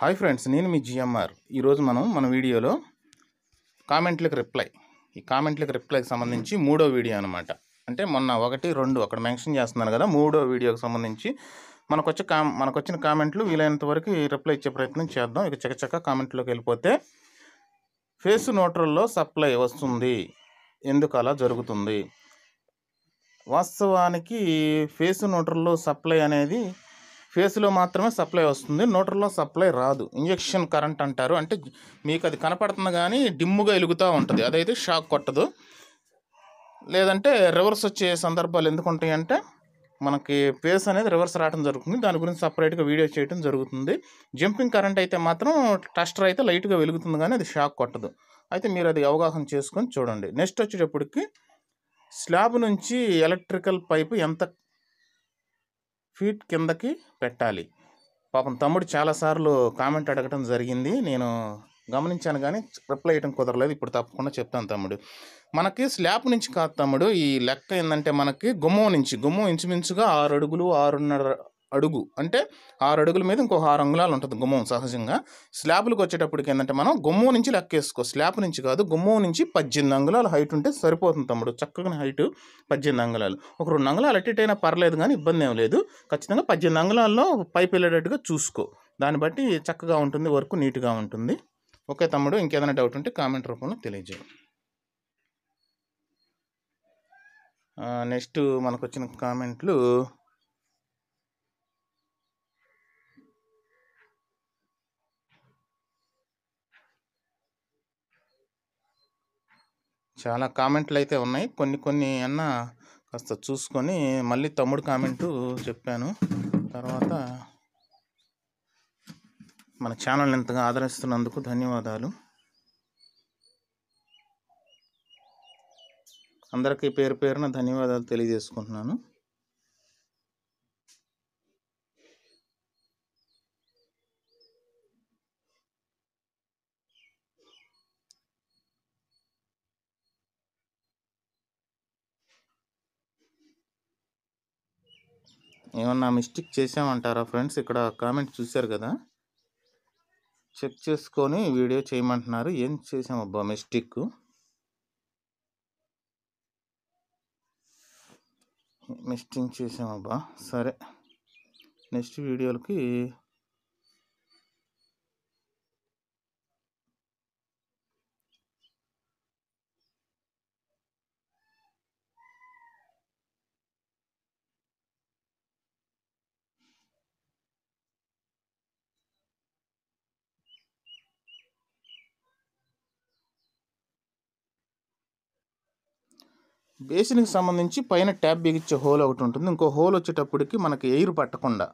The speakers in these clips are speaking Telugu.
హాయ్ ఫ్రెండ్స్ నేను మీ జిఎంఆర్ ఈరోజు మనం మన వీడియోలో కామెంట్లకు రిప్లై ఈ కామెంట్లకు రిప్లైకి సంబంధించి మూడో వీడియో అనమాట అంటే మొన్న ఒకటి రెండు అక్కడ మెన్షన్ చేస్తున్నాను కదా మూడో వీడియోకి సంబంధించి మనకు వచ్చే కా మనకు వచ్చిన కామెంట్లు వీలైనంత వరకు రిప్లై ఇచ్చే ప్రయత్నం చేద్దాం ఇక చక్కచక్క కామెంట్లోకి వెళ్ళిపోతే ఫేస్ నోటర్లో సప్లై వస్తుంది ఎందుకు అలా జరుగుతుంది వాస్తవానికి ఫేస్ నోటర్లో సప్లై అనేది ఫేస్లో మాత్రమే సప్లై వస్తుంది నోటర్లో సప్లై రాదు ఇంజక్షన్ కరెంట్ అంటారు అంటే మీకు అది కనపడుతుంది కానీ డిమ్ముగా ఎలుగుతూ ఉంటుంది అదైతే షాక్ కొట్టదు లేదంటే రివర్స్ వచ్చే సందర్భాలు ఎందుకు ఉంటాయంటే మనకి ఫేస్ అనేది రివర్స్ రావడం జరుగుతుంది దాని గురించి సపరేట్గా వీడియో చేయడం జరుగుతుంది జంపింగ్ కరెంట్ అయితే మాత్రం టస్టర్ అయితే లైట్గా వెలుగుతుంది కానీ అది షాక్ కొట్టదు అయితే మీరు అది అవగాహన చేసుకొని చూడండి నెక్స్ట్ వచ్చేటప్పటికి స్లాబ్ నుంచి ఎలక్ట్రికల్ పైపు ఎంత ఫీట్ కిందకి పెట్టాలి పాపం తమ్ముడు చాలాసార్లు కామెంట్ అడగటం జరిగింది నేను గమనించాను కానీ రిప్లై చేయడం కుదరలేదు ఇప్పుడు తప్పకుండా చెప్తాను తమ్ముడు మనకి స్లాబ్ నుంచి కాదు తమ్ముడు ఈ లెక్క ఏంటంటే మనకి గుమ్మం నుంచి గుమ్మం ఇంచుమించుగా ఆరు అడుగులు ఆరున్నర అడుగు అంటే ఆరు అడుగుల మీద ఇంకో ఆరు అంగుళాలు ఉంటుంది గుమ్మం సహజంగా స్లాబ్లకు వచ్చేటప్పటికి ఏంటంటే మనం గుమ్మం నుంచి లెక్కేసుకో స్లాబ్ నుంచి కాదు గుమ్మం నుంచి పద్దెనిమిది అంగుళాలు హైట్ ఉంటే సరిపోతుంది తమ్ముడు చక్కగా హైట్ పద్దెనిమిది అంగుళాలు ఒక రెండు అంగుళాలు అట్టేటైనా పర్లేదు కానీ ఇబ్బంది ఏం లేదు ఖచ్చితంగా పద్దెనిమిది అంగుళాల్లో పైపు వెళ్ళేటట్టుగా చూసుకో దాన్ని బట్టి చక్కగా ఉంటుంది వర్క్ నీట్గా ఉంటుంది ఓకే తమ్ముడు ఇంకేదైనా డౌట్ ఉంటే కామెంట్ రూపంలో తెలియజేయండి నెక్స్ట్ మనకు వచ్చిన కామెంట్లు చాలా కామెంట్లు అయితే ఉన్నాయి కొన్ని కొన్ని అన్న కాస్త చూసుకొని మళ్ళీ తమ్ముడు కామెంటు చెప్పాను తర్వాత మన ఛానల్ ఎంతగా ఆదరిస్తున్నందుకు ధన్యవాదాలు అందరికీ పేరు పేరున ధన్యవాదాలు తెలియజేసుకుంటున్నాను ఏమన్నా మిస్టేక్ చేసామంటారా ఫ్రెండ్స్ ఇక్కడ కామెంట్ చూశారు కదా చెక్ చేసుకొని వీడియో చేయమంటున్నారు ఏం అబ్బా మిస్టేక్ మిస్టేక్ చేసామబ్బా సరే నెక్స్ట్ వీడియోలకి బేసిన్కి సంబంధించి పైన ట్యాప్ బిగించే హోల్ ఒకటి ఉంటుంది ఇంకో హోల్ వచ్చేటప్పటికి మనకి ఎయిర్ పట్టకుండా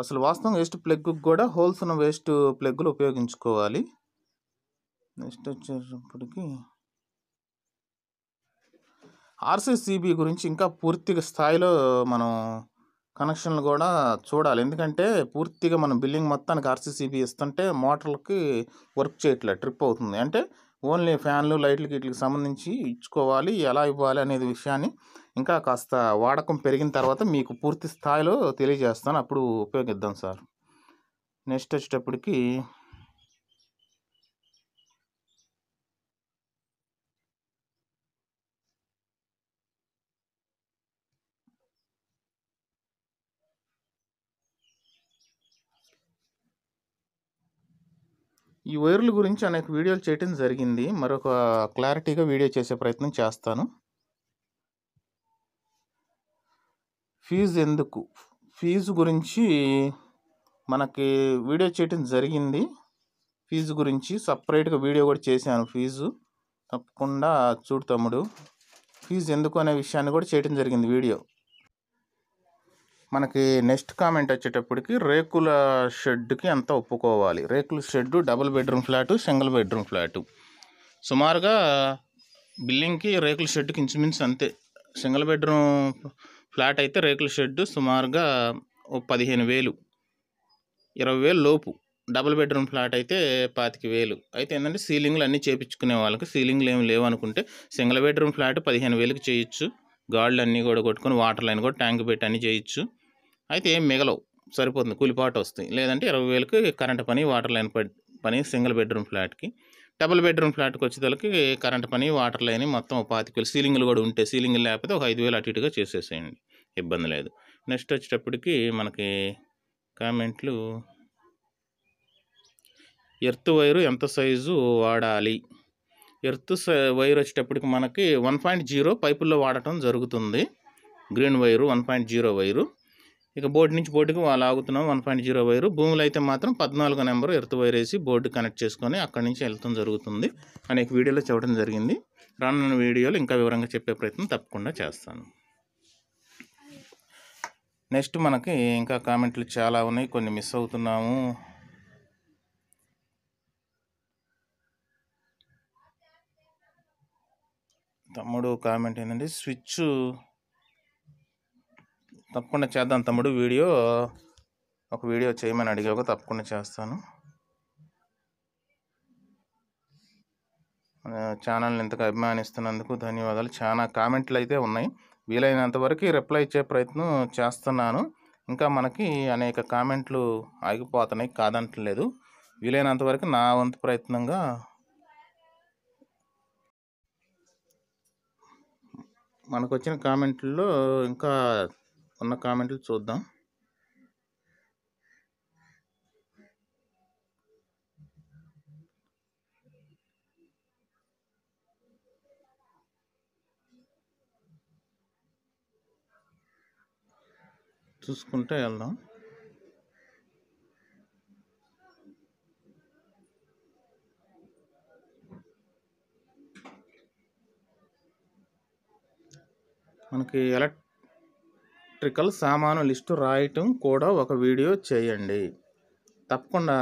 అసలు వాస్తవం వేస్ట్ ప్లగ్కి కూడా హోల్స్ ఉన్న వేస్ట్ ప్లగ్లు ఉపయోగించుకోవాలి నెక్స్ట్ వచ్చేటప్పటికి ఆర్సీసీబీ గురించి ఇంకా పూర్తిగా స్థాయిలో మనం కనెక్షన్లు కూడా చూడాలి ఎందుకంటే పూర్తిగా మనం బిల్డింగ్ మొత్తానికి ఆర్సీసీబీ ఇస్తుంటే మోటార్లకి వర్క్ చేయట్లేదు ట్రిప్ అవుతుంది అంటే ఓన్లీ ఫ్యాన్లు లైట్లు వీటికి సంబంధించి ఇచ్చుకోవాలి ఎలా ఇవ్వాలి అనేది విషయాన్ని ఇంకా కాస్త వాడకం పెరిగిన తర్వాత మీకు పూర్తి స్థాయిలో తెలియజేస్తాను అప్పుడు ఉపయోగిద్దాం సార్ నెక్స్ట్ వచ్చేటప్పటికి ఈ వైర్ల గురించి అనేక వీడియోలు చేయటం జరిగింది మరొక క్లారిటీగా వీడియో చేసే ప్రయత్నం చేస్తాను ఫీజు ఎందుకు ఫీజు గురించి మనకి వీడియో చేయటం జరిగింది ఫీజు గురించి సపరేట్గా వీడియో కూడా చేశాను ఫీజు తప్పకుండా చూడు తమ్ముడు ఫీజు ఎందుకు అనే విషయాన్ని కూడా చేయటం జరిగింది వీడియో మనకి నెక్స్ట్ కామెంట్ వచ్చేటప్పటికి రేకుల షెడ్కి అంత ఒప్పుకోవాలి రేకుల shed double bedroom flat single bedroom flat సుమారుగా బిల్డింగ్కి రేకుల షెడ్కి ఇంచుమించు అంతే సింగిల్ బెడ్రూమ్ ఫ్లాట్ అయితే రేకుల షెడ్డు సుమారుగా ఓ పదిహేను వేలు ఇరవై వేలు లోపు డబుల్ బెడ్రూమ్ ఫ్లాట్ అయితే పాతిక వేలు అయితే ఏంటంటే సీలింగ్లు అన్నీ చేపించుకునే వాళ్ళకి సీలింగ్లు ఏమి లేవు అనుకుంటే సింగిల్ బెడ్రూమ్ ఫ్లాట్ పదిహేను వేలకు చేయొచ్చు గాడ్లు అన్నీ కూడా కొట్టుకొని వాటర్ లైన్ కూడా ట్యాంక్ పెట్టి అన్నీ చేయొచ్చు అయితే ఏం మిగలవు సరిపోతుంది కూలిపాటు వస్తాయి లేదంటే ఇరవై వేలకు కరెంట్ పని వాటర్ లైన్ పని సింగిల్ బెడ్రూమ్ ఫ్లాట్కి డబుల్ బెడ్రూమ్ ఫ్లాట్కి తలకి కరెంట్ పని వాటర్ లైన్ మొత్తం పాతికలు సీలింగ్లు కూడా ఉంటే సీలింగ్ లేకపోతే ఒక ఐదు వేలు అటు ఇటుగా చేసేసేయండి ఇబ్బంది లేదు నెక్స్ట్ వచ్చేటప్పటికి మనకి కామెంట్లు ఎర్త్ వైరు ఎంత సైజు వాడాలి ఎర్త్ వైర్ వచ్చేటప్పటికి మనకి వన్ పాయింట్ జీరో పైపుల్లో వాడటం జరుగుతుంది green wire one point zero wire ఇక బోర్డు నుంచి బోర్డుకి వాళ్ళు ఆగుతున్నాం వన్ పాయింట్ జీరో వైరు భూములు అయితే మాత్రం పద్నాలుగో నెంబర్ ఎర్త్ వైర్ వేసి బోర్డు కనెక్ట్ చేసుకొని అక్కడి నుంచి వెళ్తాం జరుగుతుంది అనేక వీడియోలో చూడడం జరిగింది రానున్న వీడియోలు ఇంకా వివరంగా చెప్పే ప్రయత్నం తప్పకుండా చేస్తాను నెక్స్ట్ మనకి ఇంకా కామెంట్లు చాలా ఉన్నాయి కొన్ని మిస్ అవుతున్నాము తమ్ముడు కామెంట్ ఏంటంటే స్విచ్ తప్పకుండా చేద్దాం తమ్ముడు వీడియో ఒక వీడియో చేయమని అడిగావు తప్పకుండా చేస్తాను ఛానల్ని ఇంతగా అభిమానిస్తున్నందుకు ధన్యవాదాలు చాలా కామెంట్లు అయితే ఉన్నాయి వీలైనంత వరకు రిప్లై ఇచ్చే ప్రయత్నం చేస్తున్నాను ఇంకా మనకి అనేక కామెంట్లు ఆగిపోతున్నాయి కాదంటలేదు వీలైనంత వరకు నా వంతు ప్రయత్నంగా మనకు వచ్చిన కామెంట్లో ఇంకా ఉన్న కామెంట్లు చూద్దాం చూసుకుంటే వెళ్దాం మనకి ఎలక్ట్ ఎలక్ట్రికల్ సామాను లిస్టు రాయటం కూడా ఒక వీడియో చేయండి తప్పకుండా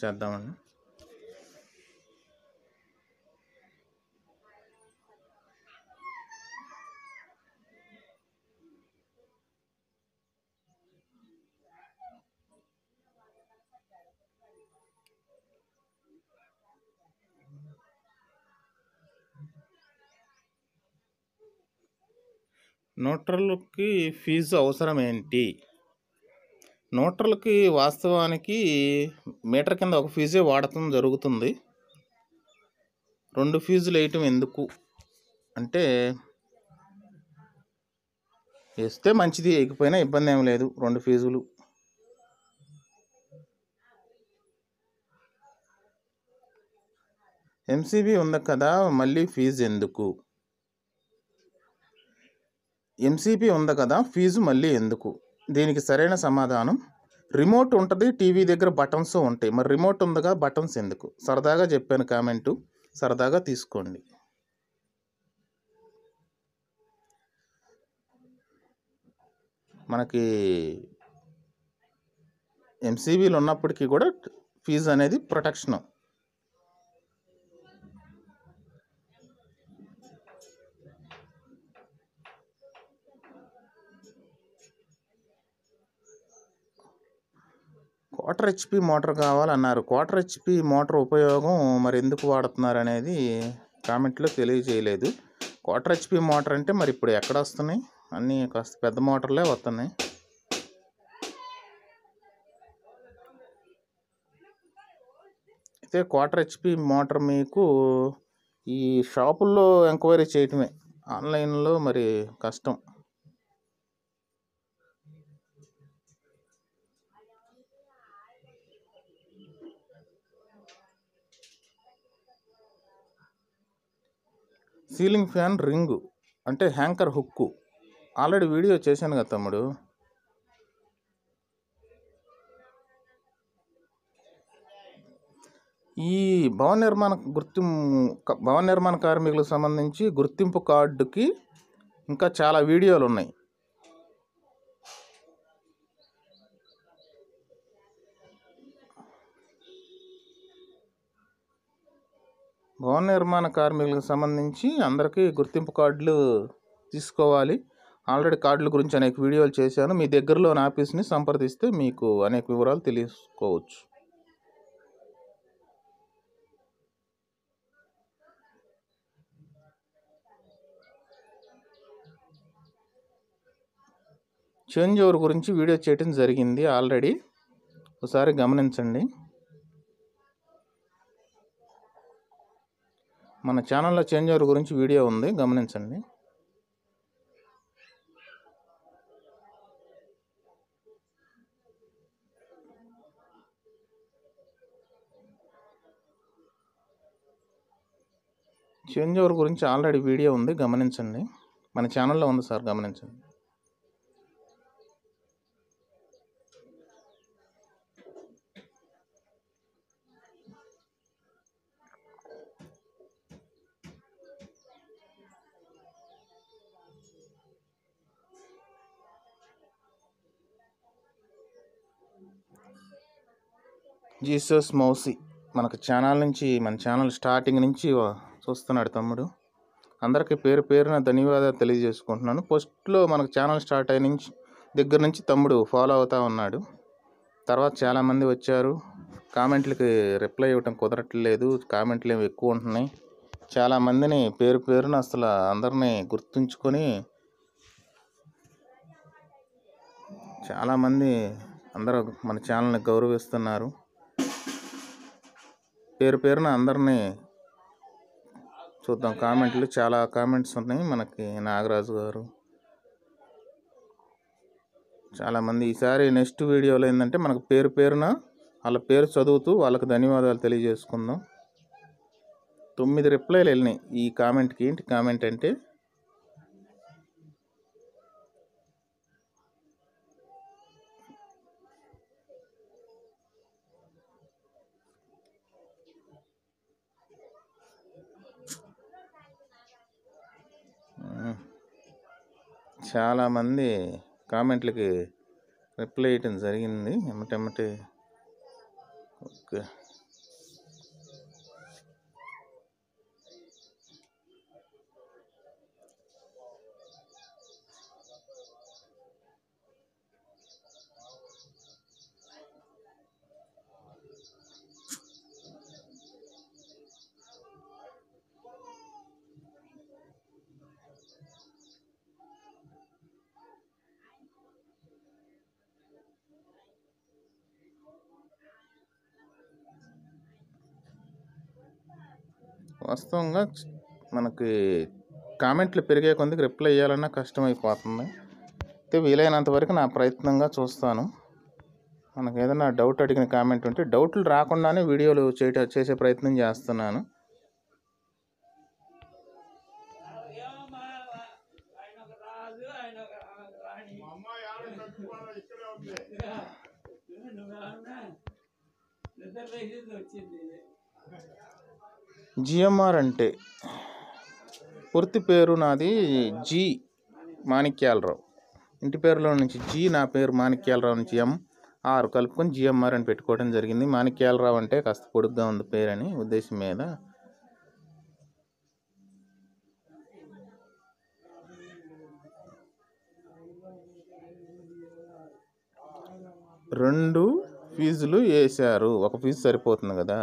చేద్దామండి నోటర్లకి ఫీజు అవసరం ఏంటి నోటర్లకి వాస్తవానికి మీటర్ కింద ఒక ఫీజే వాడటం జరుగుతుంది రెండు ఫీజులు వేయటం ఎందుకు అంటే వేస్తే మంచిది వేయకపోయినా ఇబ్బంది ఏం లేదు రెండు ఫీజులు ఎంసీబీ ఉంది కదా మళ్ళీ ఫీజు ఎందుకు ఎంసీపీ ఉంది కదా ఫీజు మళ్ళీ ఎందుకు దీనికి సరైన సమాధానం రిమోట్ ఉంటుంది టీవీ దగ్గర బటన్స్ ఉంటాయి మరి రిమోట్ ఉందిగా బటన్స్ ఎందుకు సరదాగా చెప్పాను కామెంటు సరదాగా తీసుకోండి మనకి ఎంసీబీలు ఉన్నప్పటికీ కూడా ఫీజు అనేది ప్రొటెక్షన్ క్వార్టర్ హెచ్పి మోటార్ కావాలన్నారు క్వార్టర్ హెచ్పి మోటార్ ఉపయోగం మరి ఎందుకు వాడుతున్నారు అనేది కామెంట్లో తెలియజేయలేదు క్వార్టర్ హెచ్పి మోటార్ అంటే మరి ఇప్పుడు ఎక్కడ వస్తున్నాయి అన్నీ కాస్త పెద్ద మోటార్లే వస్తున్నాయి అయితే క్వార్టర్ హెచ్పి మోటార్ మీకు ఈ షాపుల్లో ఎంక్వైరీ చేయటమే ఆన్లైన్లో మరి కష్టం సీలింగ్ ఫ్యాన్ రింగు అంటే హ్యాంకర్ హుక్కు ఆల్రెడీ వీడియో చేశాను కదా తమ్ముడు ఈ భవన నిర్మాణ గుర్తింపు భవన నిర్మాణ కార్మికులకు సంబంధించి గుర్తింపు కార్డుకి ఇంకా చాలా వీడియోలు ఉన్నాయి భవన నిర్మాణ కార్మికులకు సంబంధించి అందరికీ గుర్తింపు కార్డులు తీసుకోవాలి ఆల్రెడీ కార్డుల గురించి అనేక వీడియోలు చేశాను మీ దగ్గరలోని ఆఫీస్ని సంప్రదిస్తే మీకు అనేక వివరాలు తెలుసుకోవచ్చు చేంజ్ ఓవర్ గురించి వీడియో చేయటం జరిగింది ఆల్రెడీ ఒకసారి గమనించండి మన ఛానల్లో చేంజ్ ఓవర్ గురించి వీడియో ఉంది గమనించండి చేంజ్ ఓవర్ గురించి ఆల్రెడీ వీడియో ఉంది గమనించండి మన ఛానల్లో ఉంది సార్ గమనించండి జీసస్ మౌసి మనకు ఛానల్ నుంచి మన ఛానల్ స్టార్టింగ్ నుంచి చూస్తున్నాడు తమ్ముడు అందరికీ పేరు పేరున ధన్యవాదాలు తెలియజేసుకుంటున్నాను ఫస్ట్లో మనకు ఛానల్ స్టార్ట్ అయిన నుంచి దగ్గర నుంచి తమ్ముడు ఫాలో అవుతూ ఉన్నాడు తర్వాత చాలామంది వచ్చారు కామెంట్లకి రిప్లై ఇవ్వటం కుదరట్లేదు కామెంట్లు ఏమి ఎక్కువ ఉంటున్నాయి చాలామందిని పేరు పేరున అసలు అందరినీ గుర్తుంచుకొని చాలామంది అందరూ మన ఛానల్ని గౌరవిస్తున్నారు పేరు పేరున అందరినీ చూద్దాం కామెంట్లు చాలా కామెంట్స్ ఉన్నాయి మనకి నాగరాజు గారు చాలామంది ఈసారి నెక్స్ట్ వీడియోలో ఏంటంటే మనకు పేరు పేరున వాళ్ళ పేరు చదువుతూ వాళ్ళకు ధన్యవాదాలు తెలియజేసుకుందాం తొమ్మిది రిప్లైలు వెళ్ళినాయి ఈ కామెంట్కి ఏంటి కామెంట్ అంటే చాలామంది కామెంట్లకి రిప్లై ఇవ్వటం జరిగింది ఎమ్మటెమ్మటి ఓకే వాస్తవంగా మనకి కామెంట్లు పెరిగే కొద్దికి రిప్లై ఇవ్వాలన్నా కష్టమైపోతుంది అయితే వీలైనంత వరకు నా ప్రయత్నంగా చూస్తాను మనకు ఏదైనా డౌట్ అడిగిన కామెంట్ ఉంటే డౌట్లు రాకుండానే వీడియోలు చేయట చేసే ప్రయత్నం చేస్తున్నాను వచ్చింది జిఎంఆర్ అంటే పూర్తి పేరు నాది జి మాణిక్యాలరావు ఇంటి పేరులో నుంచి జి నా పేరు మాణిక్యాలరావు నుంచి ఎం ఆరు కలుపుకొని జిఎంఆర్ అని పెట్టుకోవడం జరిగింది మాణిక్యాలరావు అంటే కాస్త పొడుగ్గా ఉంది పేరని ఉద్దేశం మీద రెండు ఫీజులు వేశారు ఒక ఫీజు సరిపోతుంది కదా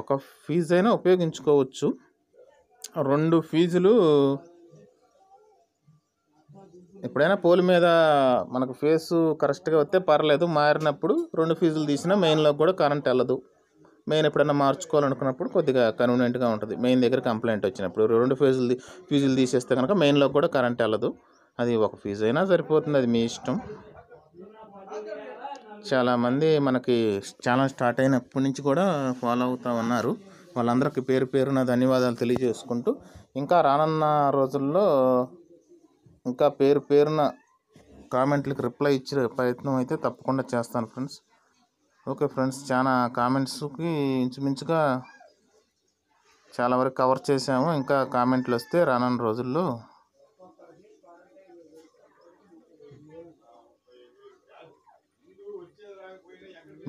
ఒక ఫీజు అయినా ఉపయోగించుకోవచ్చు రెండు ఫీజులు ఎప్పుడైనా పోల్ మీద మనకు ఫేసు కరెక్ట్గా వస్తే పర్లేదు మారినప్పుడు రెండు ఫీజులు తీసినా మెయిన్లో కూడా కరెంట్ వెళ్ళదు మెయిన్ ఎప్పుడైనా మార్చుకోవాలనుకున్నప్పుడు కొద్దిగా కన్వీనియంట్గా ఉంటుంది మెయిన్ దగ్గర కంప్లైంట్ వచ్చినప్పుడు రెండు ఫీజులు ఫీజులు తీసేస్తే కనుక మెయిన్లో కూడా కరెంట్ వెళ్ళదు అది ఒక ఫీజు అయినా సరిపోతుంది అది మీ ఇష్టం చాలామంది మనకి ఛానల్ స్టార్ట్ అయినప్పటి నుంచి కూడా ఫాలో అవుతూ ఉన్నారు వాళ్ళందరికీ పేరు పేరున ధన్యవాదాలు తెలియజేసుకుంటూ ఇంకా రానున్న రోజుల్లో ఇంకా పేరు పేరున కామెంట్లకు రిప్లై ఇచ్చే ప్రయత్నం అయితే తప్పకుండా చేస్తాను ఫ్రెండ్స్ ఓకే ఫ్రెండ్స్ చాలా కామెంట్స్కి ఇంచుమించుగా చాలా వరకు కవర్ చేసాము ఇంకా కామెంట్లు వస్తే రానున్న రోజుల్లో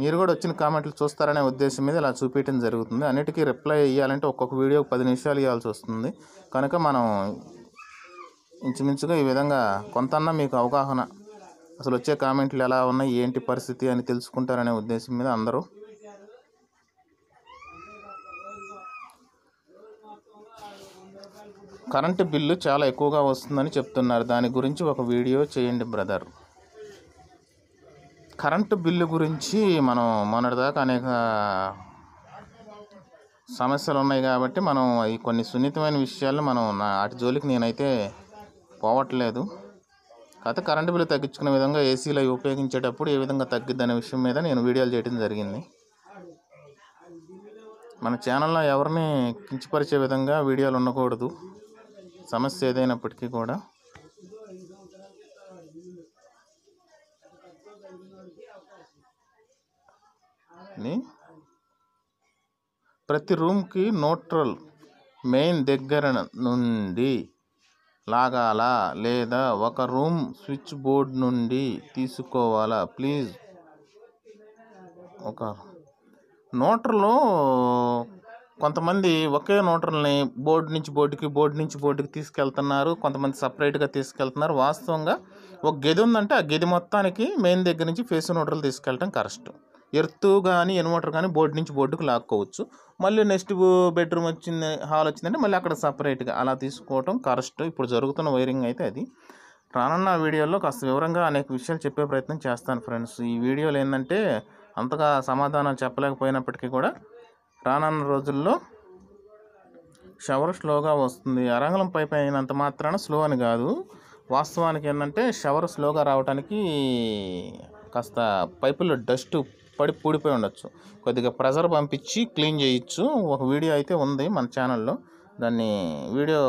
మీరు కూడా వచ్చిన కామెంట్లు చూస్తారనే ఉద్దేశం మీద ఇలా చూపించడం జరుగుతుంది అన్నిటికీ రిప్లై ఇవ్వాలంటే ఒక్కొక్క వీడియోకి పది నిమిషాలు ఇవ్వాల్సి వస్తుంది కనుక మనం ఇంచుమించుగా ఈ విధంగా కొంతన్నా మీకు అవగాహన అసలు వచ్చే కామెంట్లు ఎలా ఉన్నాయి ఏంటి పరిస్థితి అని తెలుసుకుంటారనే ఉద్దేశం మీద అందరూ కరెంటు బిల్లు చాలా ఎక్కువగా వస్తుందని చెప్తున్నారు దాని గురించి ఒక వీడియో చేయండి బ్రదర్ కరెంటు బిల్లు గురించి మనం మొన్నటిదాకా అనేక సమస్యలు ఉన్నాయి కాబట్టి మనం ఈ కొన్ని సున్నితమైన విషయాలు మనం నా అటు జోలికి నేనైతే పోవట్లేదు కాకపోతే కరెంటు బిల్లు తగ్గించుకునే విధంగా ఏసీలు అవి ఉపయోగించేటప్పుడు ఏ విధంగా తగ్గిద్ది అనే విషయం మీద నేను వీడియోలు చేయడం జరిగింది మన ఛానల్లో ఎవరిని కించపరిచే విధంగా వీడియోలు ఉండకూడదు సమస్య ఏదైనప్పటికీ కూడా ని ప్రతి రూమ్కి న్యూట్రల్ మెయిన్ దగ్గర నుండి లాగాలా లేదా ఒక రూమ్ స్విచ్ బోర్డ్ నుండి తీసుకోవాలా ప్లీజ్ ఒక న్యూట్రల్ కొంతమంది ఒకే న్యూట్రల్ని బోర్డు నుంచి బోర్డుకి బోర్డు నుంచి బోర్డుకి తీసుకెళ్తున్నారు కొంతమంది సపరేట్గా తీసుకెళ్తున్నారు వాస్తవంగా ఒక గది ఉందంటే ఆ గది మొత్తానికి మెయిన్ దగ్గర నుంచి ఫేస్ న్యూట్రల్ తీసుకెళ్ళటం కరెక్ట్ ఎర్త్ కానీ ఇన్వర్టర్ కానీ బోర్డు నుంచి బోర్డుకు లాక్కోవచ్చు మళ్ళీ నెక్స్ట్ బెడ్రూమ్ వచ్చింది హాల్ వచ్చిందంటే మళ్ళీ అక్కడ సపరేట్గా అలా తీసుకోవటం కరెస్ట్ ఇప్పుడు జరుగుతున్న వైరింగ్ అయితే అది రానున్న వీడియోలో కాస్త వివరంగా అనేక విషయాలు చెప్పే ప్రయత్నం చేస్తాను ఫ్రెండ్స్ ఈ వీడియోలు ఏంటంటే అంతగా సమాధానాలు చెప్పలేకపోయినప్పటికీ కూడా రానున్న రోజుల్లో షవర్ స్లోగా వస్తుంది అరంగలం పైప్ అయినంత మాత్రాన స్లో అని కాదు వాస్తవానికి ఏంటంటే షవర్ స్లోగా రావడానికి కాస్త పైపులో డస్ట్ పడి పూడిపోయి ఉండొచ్చు కొద్దిగా ప్రెజర్ పంపించి క్లీన్ చేయొచ్చు ఒక వీడియో అయితే ఉంది మన ఛానల్లో దాన్ని వీడియో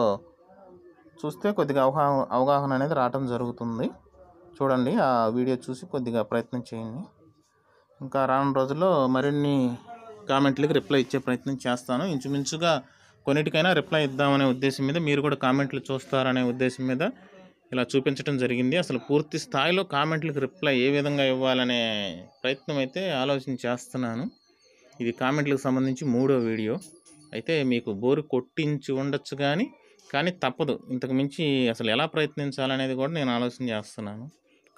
చూస్తే కొద్దిగా అవగాహన అవగాహన అనేది రావటం జరుగుతుంది చూడండి ఆ వీడియో చూసి కొద్దిగా ప్రయత్నం చేయండి ఇంకా రాను రోజుల్లో మరిన్ని కామెంట్లకి రిప్లై ఇచ్చే ప్రయత్నం చేస్తాను ఇంచుమించుగా కొన్నిటికైనా రిప్లై ఇద్దామనే ఉద్దేశం మీద మీరు కూడా కామెంట్లు చూస్తారనే ఉద్దేశం మీద ఇలా చూపించడం జరిగింది అసలు పూర్తి స్థాయిలో కామెంట్లకు రిప్లై ఏ విధంగా ఇవ్వాలనే ప్రయత్నం అయితే ఆలోచన చేస్తున్నాను ఇది కామెంట్లకు సంబంధించి మూడో వీడియో అయితే మీకు బోరు కొట్టించి ఉండొచ్చు కానీ కానీ తప్పదు ఇంతకు మించి అసలు ఎలా ప్రయత్నించాలనేది కూడా నేను ఆలోచన చేస్తున్నాను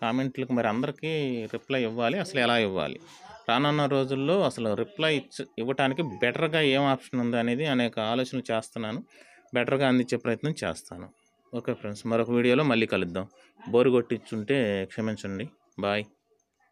కామెంట్లకు మరి అందరికీ రిప్లై ఇవ్వాలి అసలు ఎలా ఇవ్వాలి రానున్న రోజుల్లో అసలు రిప్లై ఇచ్చ ఇవ్వటానికి బెటర్గా ఏం ఆప్షన్ ఉందనేది అనేక ఆలోచనలు చేస్తున్నాను బెటర్గా అందించే ప్రయత్నం చేస్తాను ఓకే ఫ్రెండ్స్ మరొక వీడియోలో మళ్ళీ కలుద్దాం బోరు కొట్టించుంటే క్షమించండి బాయ్